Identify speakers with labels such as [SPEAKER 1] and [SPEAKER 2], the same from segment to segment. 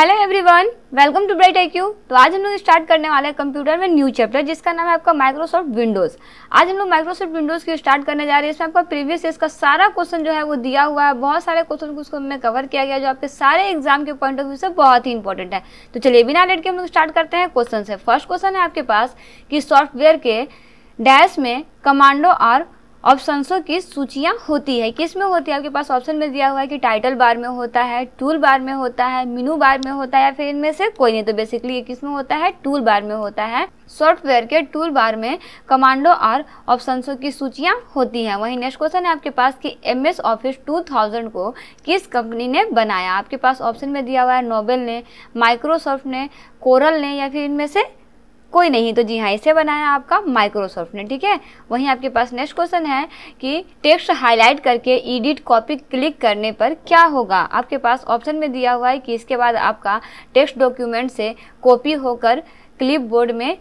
[SPEAKER 1] hello everyone welcome to Bright Eye तो आज हम लोग स्टार्ट करने वाले हैं कंप्यूटर में न्यू चैप्टर जिसका नाम है आपका माइक्रोसॉफ्ट विंडोज़ आज हम लोग माइक्रोसॉफ्ट विंडोज़ की स्टार्ट करने जा रहे हैं इसमें आपका प्रीवियस का सारा क्वेश्चन जो है वो दिया हुआ है बहुत सारे क्वेश्चन को उसको हमने कवर किया गया जो आपके सारे एग्जाम के पॉइंट ऑफ व्यू से बहुत ही इंपॉर्टेंट है तो चलिए बिना लेट के हम लोग स्टार्ट करते हैं क्वेश्चन से फर्स्ट क्वेश्चन है आपके पास कि सॉफ्टवेयर के डैश में कमांडो और ऑप्शनों की सूचियाँ होती है किस में होती है आपके पास ऑप्शन में दिया हुआ है कि टाइटल बार में होता है टूल बार में होता है मेनू बार में होता है या फिर इनमें से कोई नहीं तो बेसिकली ये किस में होता है टूल बार में होता है सॉफ्टवेयर के टूल बार में कमांडो और ऑप्शनों की सूचियाँ होती हैं वहीं नेक्स्ट क्वेश्चन है आपके पास कि M S office two thousand को किस कंपनी ने बनाया आपके पास ऑप्शन में दिया हुआ है नोबेल ने माइक्रोसॉफ्ट ने कोरल ने या फिर इनमें से कोई नहीं तो जी हाँ इसे बनाया आपका माइक्रोसॉफ्ट ने ठीक है वहीं आपके पास नेक्स्ट क्वेश्चन है कि टेक्स्ट हाईलाइट करके एडिट कॉपी क्लिक करने पर क्या होगा आपके पास ऑप्शन में दिया हुआ है कि इसके बाद आपका टेक्स्ट डॉक्यूमेंट से कॉपी होकर क्लिपबोर्ड में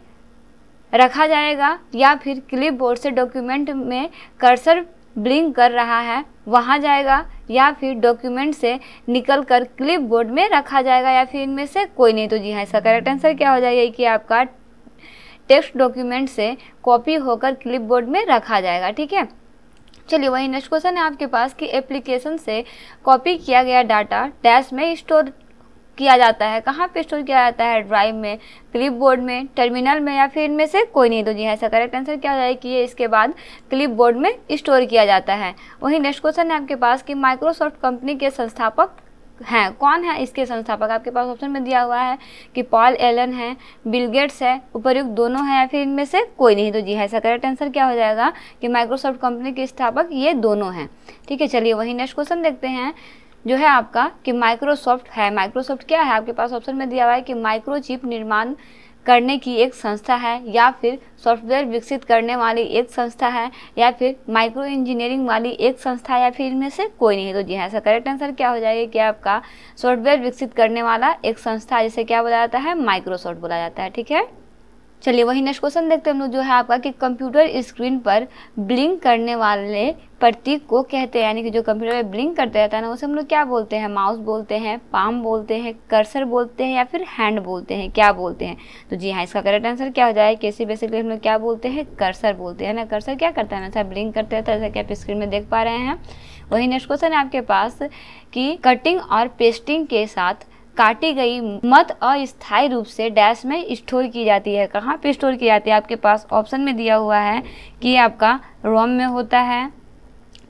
[SPEAKER 1] रखा जाएगा या फिर क्लिपबोर्ड से डॉक्यूमेंट में कर्सर ब्लिंक कर रहा है वहाँ जाएगा या फिर डॉक्यूमेंट से निकल कर क्लिप बोर्ड में रखा जाएगा या फिर इनमें से कोई नहीं तो जी हाँ इसका करेक्ट आंसर क्या हो जाएगा कि आपका टेक्स्ट डॉक्यूमेंट से कॉपी होकर क्लिपबोर्ड में रखा जाएगा ठीक है चलिए वही नेक्स्ट क्वेश्चन है आपके पास कि एप्लीकेशन से कॉपी किया गया डाटा डैश में स्टोर किया जाता है कहाँ पे स्टोर किया जाता है ड्राइव में क्लिपबोर्ड में टर्मिनल में या फिर इनमें से कोई नहीं तो जी ऐसा करेक्ट आंसर क्या हो जाएगा कि ये इसके बाद क्लिपबोर्ड में स्टोर किया जाता है वहीं नेक्स्ट क्वेश्चन है आपके पास कि माइक्रोसॉफ्ट कंपनी के संस्थापक हैं कौन है इसके संस्थापक आपके पास ऑप्शन में दिया हुआ है कि पॉल एलन है बिलगेट्स है उपयुक्त दोनों हैं या फिर इनमें से कोई नहीं तो जी है ऐसा करेक्ट आंसर क्या हो जाएगा कि माइक्रोसॉफ्ट कंपनी के स्थापक ये दोनों हैं ठीक है चलिए वही नेक्स्ट क्वेश्चन देखते हैं जो है आपका कि माइक्रोसॉफ्ट है माइक्रोसॉफ्ट क्या है आपके पास ऑप्शन में दिया हुआ है कि माइक्रोचिप निर्माण करने की एक संस्था है या फिर सॉफ्टवेयर विकसित करने वाली एक संस्था है या फिर माइक्रो इंजीनियरिंग वाली एक संस्था या फिर इनमें से कोई नहीं तो जी हाँ ऐसा करेक्ट आंसर क्या हो जाएगा कि आपका सॉफ्टवेयर विकसित करने वाला एक संस्था जिसे क्या बोला जाता है माइक्रोसॉफ्ट बोला जाता है ठीक है चलिए वही नेक्स्ट क्वेश्चन देखते हैं हम लोग जो है आपका कि कंप्यूटर स्क्रीन पर ब्लिंक करने वाले प्रतीक को कहते हैं यानी कि जो कंप्यूटर में ब्लिंक करते रहता है ना उसे हम लोग क्या बोलते हैं माउस बोलते हैं पाम बोलते हैं कर्सर बोलते हैं या फिर हैंड बोलते हैं क्या बोलते हैं तो जी हाँ इसका करेक्ट आंसर क्या हो जाए कैसे बेसिकली हम लोग क्या बोलते हैं कर्सर बोलते हैं ना कर्सर क्या करता है ना ब्लिंक करते रहता है जैसा कि आप स्क्रीन में देख पा रहे हैं वही नेक्स्ट क्वेश्चन है आपके पास कि कटिंग और पेस्टिंग के साथ काटी गई मत अस्थायी रूप से डैश में स्टोर की जाती है कहाँ पे स्टोर की जाती है आपके पास ऑप्शन में दिया हुआ है कि आपका रोम में होता है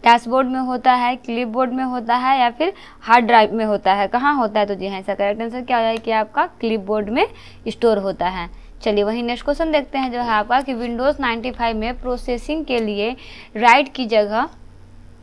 [SPEAKER 1] डैशबोर्ड में होता है क्लिपबोर्ड में होता है या फिर हार्ड ड्राइव में होता है कहाँ होता है तो जी हाँ इसका करेक्ट आंसर क्या हो जाए कि आपका क्लिपबोर्ड में स्टोर होता है चलिए वही नेक्स्ट क्वेश्चन देखते हैं जो है आपका कि विंडोज़ 95 में प्रोसेसिंग के लिए राइट की जगह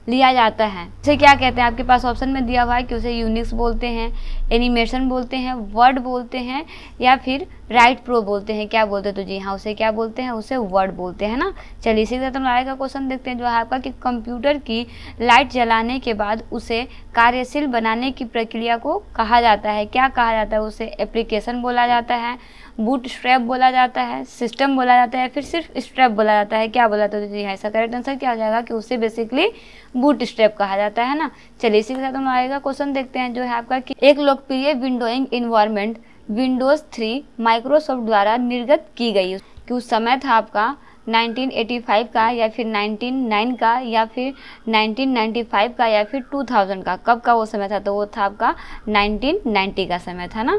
[SPEAKER 1] लिया जाता है इसे क्या कहते हैं आपके पास ऑप्शन में दिया हुआ है कि उसे यूनिक्स बोलते हैं एनिमेशन बोलते हैं वर्ड बोलते हैं या फिर राइट प्रो बोलते हैं क्या बोलते हैं तो जी हाँ उसे क्या बोलते हैं उसे वर्ड बोलते हैं ना चलिए इसी तरह हम आगे का क्वेश्चन देखते हैं जो है आपका कि कंप्यूटर की लाइट जलाने के बाद उसे कार्यशील बनाने की प्रक्रिया को कहा जाता है क्या कहा जाता है उसे एप्लीकेशन बोला जाता है बूट स्ट्रैप बोला जाता है सिस्टम बोला जाता है फिर सिर्फ स्ट्रैप बोला जाता है क्या बोला जाता है तो ऐसा करेक्ट आंसर क्या हो जाएगा कि उसे बेसिकली बूट स्ट्रैप कहा जाता है ना चलिए इसी के साथ हम आएगा क्वेश्चन देखते हैं जो है आपका कि एक लोकप्रिय windowing environment Windows three Microsoft द्वारा निर्गत की गई कि उस समय था आपका 1985 का या फिर 1909 का या फिर 1995 का या फिर 2000 का कब का वो समय था तो वो था आपका 1990 का समय था ना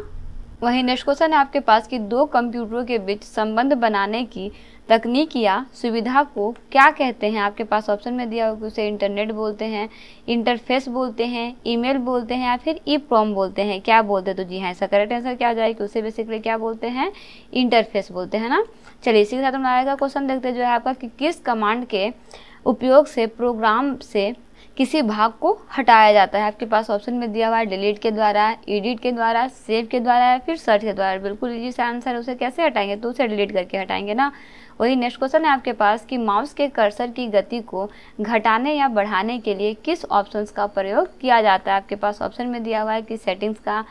[SPEAKER 1] वहीं निष्कोसन ने आपके पास की दो कंप्यूटरों के बीच संबंध बनाने की तकनीक या सुविधा को क्या कहते हैं आपके पास ऑप्शन में दिया होगा उसे इंटरनेट बोलते हैं इंटरफेस बोलते हैं ईमेल बोलते हैं या फिर ई प्रॉम बोलते हैं क्या बोलते हैं तो जी हाँ ऐसा करेक्ट आंसर क्या हो जाएगा उसे बेसिकली क्या बोलते हैं इंटरफेस बोलते हैं ना चलिए इसी के साथ हम आएगा क्वेश्चन देखते हैं जो है आपका कि किस कमांड के उपयोग से प्रोग्राम से किसी भाग को हटाया जाता है आपके पास ऑप्शन में दिया हुआ है डिलीट के द्वारा एडिट के द्वारा सेव के द्वारा या फिर सर्च के द्वारा बिल्कुल इजी सा आंसर उसे कैसे हटाएंगे तो उसे डिलीट करके हटाएंगे ना वही नेक्स्ट क्वेश्चन है आपके पास कि माउस के कर्सर की गति को घटाने या बढ़ाने के लिए किस ऑप्शंस का प्रयोग किया जाता है आपके पास ऑप्शन में दिया हुआ है कि सेटिंग्स का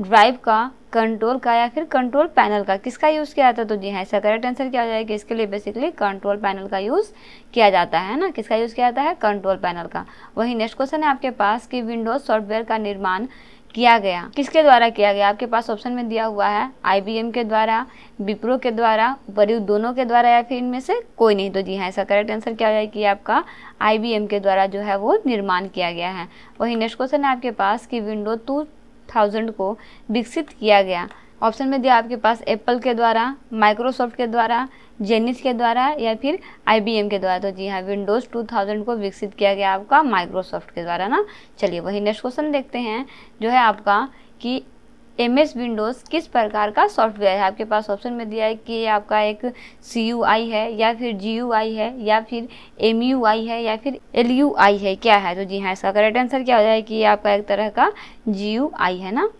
[SPEAKER 1] ड्राइव का कंट्रोल का या फिर कंट्रोल पैनल का किसका यूज़ किया जाता है तो जी हाँ इसका करेक्ट आंसर क्या हो जाएगा इसके लिए बेसिकली कंट्रोल पैनल का यूज़ किया जाता है ना किसका यूज़ किया जाता है कंट्रोल पैनल का वही नेक्स्ट क्वेश्चन है आपके पास कि विंडोज सॉफ्टवेयर का निर्माण किया गया किसके द्वारा किया गया आपके पास ऑप्शन में दिया हुआ है आई के द्वारा विप्रो के द्वारा बरिव दोनों के द्वारा या फिर इनमें से कोई नहीं तो जी हाँ इसका करेक्ट आंसर क्या हो जाएगा कि आपका आई के द्वारा जो है वो निर्माण किया गया है वही नेक्स्ट क्वेश्चन है आपके पास कि विंडो टू थाउजेंड को विकसित किया गया ऑप्शन में दिया आपके पास एप्पल के द्वारा माइक्रोसॉफ्ट के द्वारा जेनिस के द्वारा या फिर आईबीएम के द्वारा तो जी हाँ विंडोज़ 2000 को विकसित किया गया आपका माइक्रोसॉफ्ट के द्वारा ना चलिए वही नेक्स्ट क्वेश्चन देखते हैं जो है आपका कि एम एस विंडोज़ किस प्रकार का सॉफ्टवेयर है आपके पास ऑप्शन में दिया है कि आपका एक सी यू आई है या फिर जी यू आई है या फिर एम यू आई है या फिर एल यू आई है क्या है तो जी हाँ इसका करेक्ट आंसर क्या हो जाए कि आपका एक तरह का जी यू आई है ना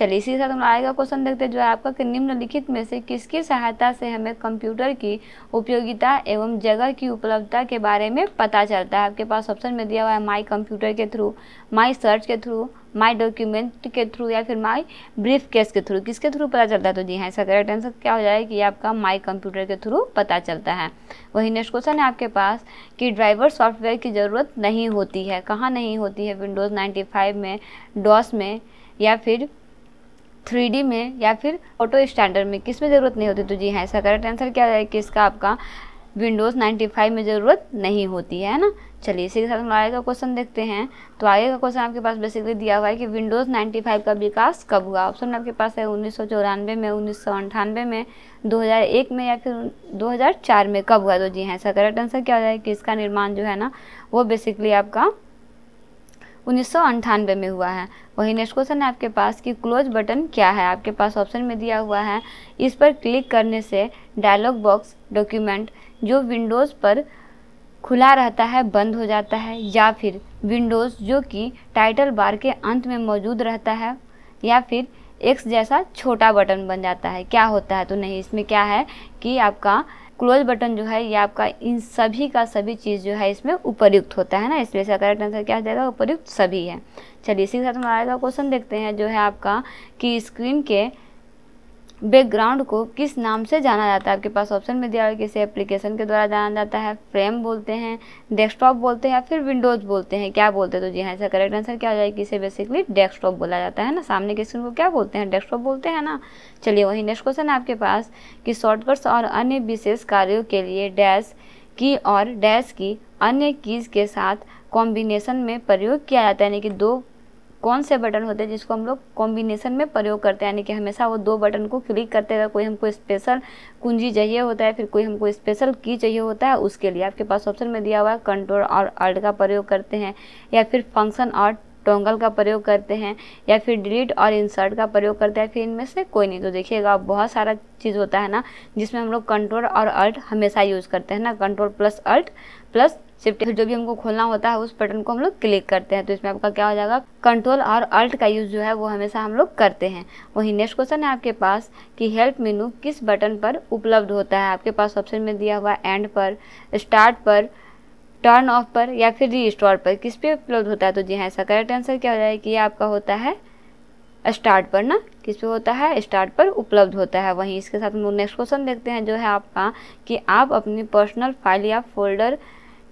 [SPEAKER 1] चलिए इसी साथ हम आएगा क्वेश्चन देखते हैं जो है आपका कि निम्नलिखित में से किसकी सहायता से हमें कंप्यूटर की उपयोगिता एवं जगह की उपलब्धता के बारे में पता चलता है आपके पास ऑप्शन में दिया हुआ है माई कंप्यूटर के थ्रू माई सर्च के थ्रू माई डॉक्यूमेंट के थ्रू या फिर माई ब्रीफ केस के थ्रू किसके थ्रू पता चलता है तो जी हाँ इसका करेक्ट आंसर क्या हो जाएगा कि आपका माई कंप्यूटर के थ्रू पता चलता है वही नेक्स्ट क्वेश्चन है आपके पास कि ड्राइवर सॉफ्टवेयर की ज़रूरत नहीं होती है कहाँ नहीं होती है विंडोज़ नाइन्टी में डॉस में या फिर थ्री में या फिर ऑटो स्टैंडर्ड में किस में ज़रूरत नहीं होती तो जी हाँ इसका करेक्ट आंसर क्या है कि इसका आपका विंडोज़ 95 में ज़रूरत नहीं होती है ना चलिए इसी के साथ हम आगे का क्वेश्चन देखते हैं तो आगे का क्वेश्चन आपके पास बेसिकली दिया हुआ है कि विंडोज़ 95 का विकास कब हुआ ऑप्शन आपके पास है उन्नीस में उन्नीस में 2001 में या फिर 2004 में कब हुआ तो जी हाँ इसका करेक्ट आंसर क्या हो जाए कि इसका निर्माण जो है ना वो बेसिकली आपका उन्नीस में हुआ है वही नेक्स्ट क्वेश्चन है आपके पास कि क्लोज बटन क्या है आपके पास ऑप्शन में दिया हुआ है इस पर क्लिक करने से डायलॉग बॉक्स डॉक्यूमेंट जो विंडोज़ पर खुला रहता है बंद हो जाता है या फिर विंडोज़ जो कि टाइटल बार के अंत में मौजूद रहता है या फिर एक्स जैसा छोटा बटन बन जाता है क्या होता है तो नहीं इसमें क्या है कि आपका क्लोज बटन जो है ये आपका इन सभी का सभी चीज़ जो है इसमें उपयुक्त होता है ना इसलिए इसका करेक्ट आंसर क्या जाएगा उपयुक्त सभी है चलिए इसी के साथ हम क्वेश्चन देखते हैं जो है आपका कि स्क्रीन के बैकग्राउंड को किस नाम से जाना जाता है आपके पास ऑप्शन में दिया हुआ है कि इसे एप्लीकेशन के द्वारा जाना जाता है फ्रेम बोलते हैं डेस्कटॉप बोलते हैं या फिर विंडोज़ बोलते हैं क्या बोलते हैं तो जी हाँ इसका करेक्ट आंसर क्या हो जाएगा कि इसे बेसिकली डेस्कटॉप बोला जाता है ना सामने के स्क्रीन को क्या बोलते हैं डेस्कटॉप बोलते हैं ना चलिए वही नेक्स्ट क्वेश्चन है आपके पास कि शॉर्टकट्स और अन्य विशेष कार्यों के लिए डैश की और डैश की अन्य कीज़ के साथ कॉम्बिनेशन में प्रयोग किया जाता है यानी कि दो कौन से बटन होते हैं जिसको हम लोग कॉम्बिनेशन में प्रयोग करते हैं यानी कि हमेशा वो दो बटन को क्लिक करते हैं कोई हमको स्पेशल कुंजी चाहिए होता है फिर कोई हमको स्पेशल की चाहिए होता है उसके लिए आपके पास ऑप्शन में दिया हुआ है कंट्रोल और अल्ट का प्रयोग करते हैं या फिर फंक्शन और टोंगल का प्रयोग करते हैं या फिर डिलीट और इंसर्ट का प्रयोग करते हैं फिर इनमें से कोई नहीं तो देखिएगा बहुत सारा चीज़ होता है ना जिसमें हम लोग कंट्रोल और अल्ट हमेशा यूज़ करते हैं ना control plus alt plus shift जो भी हमको खोलना होता है उस बटन को हम लोग क्लिक करते हैं तो इसमें आपका क्या हो जाएगा कंट्रोल और अल्ट का यूज़ जो है वो हमेशा हम लोग करते हैं वही नेक्स्ट क्वेश्चन है आपके पास कि हेल्प मेनू किस बटन पर उपलब्ध होता है आपके पास ऑप्शन में दिया हुआ एंड पर स्टार्ट पर टर्न ऑफ पर या फिर री स्टॉल पर किस पे उपलब्ध होता है तो जी हाँ ऐसा करेक्ट आंसर क्या हो जाएगा कि आपका होता है स्टार्ट पर ना किस पे होता है स्टार्ट पर उपलब्ध होता है वहीं इसके साथ हम लोग नेक्स्ट क्वेश्चन देखते हैं जो है आपका कि आप अपनी पर्सनल फाइल या फोल्डर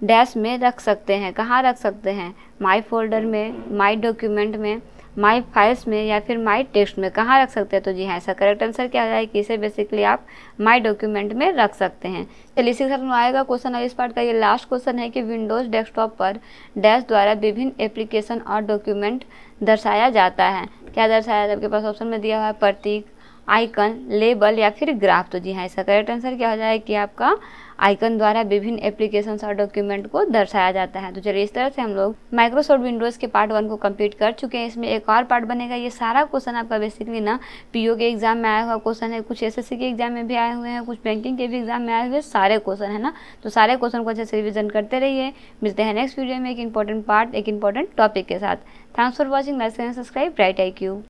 [SPEAKER 1] डैश में रख सकते हैं कहाँ रख सकते हैं माई फोल्डर में माई डॉक्यूमेंट में माई फाइल्स में या फिर माई टेक्स्ट में कहाँ रख सकते हैं तो जी हाँ ऐसा करेक्ट आंसर क्या जाए कि इसे बेसिकली आप माई डॉक्यूमेंट में रख सकते हैं चलिए इसी साथ में आएगा क्वेश्चन और इस पार्ट का ये लास्ट क्वेश्चन है कि विंडोज डेस्कटॉप पर डैश द्वारा विभिन्न एप्लीकेशन और डॉक्यूमेंट दर्शाया जाता है क्या दर्शाया आपके पास ऑप्शन में दिया हुआ है प्रतीक आइकन लेबल या फिर ग्राफ तो जी हाँ इसका करेक्ट आंसर क्या हो जाए कि आपका आइकन द्वारा विभिन्न एप्लीकेशन और डॉक्यूमेंट को दर्शाया जाता है तो चलिए इस तरह से हम लोग माइक्रोसॉफ्ट विंडोज़ के पार्ट वन को कंप्लीट कर चुके हैं इसमें एक और पार्ट बनेगा ये सारा क्वेश्चन आपका बेसिकली ना पीओ के एग्जाम में आया हुआ क्वेश्चन है कुछ एसएससी के एग्जाम में भी आए हुए हैं कुछ बैंकिंग के भी एग्जाम में आए हुए सारे क्वेश्चन है ना तो सारे क्वेश्चन को अच्छे से रिविजन करते रहिए मिलते हैं नेक्स्ट वीडियो में एक इंपॉर्टेंट पार्ट एक इंपॉर्टेंट टॉपिक के साथ thanks for watching like subscribe right I Q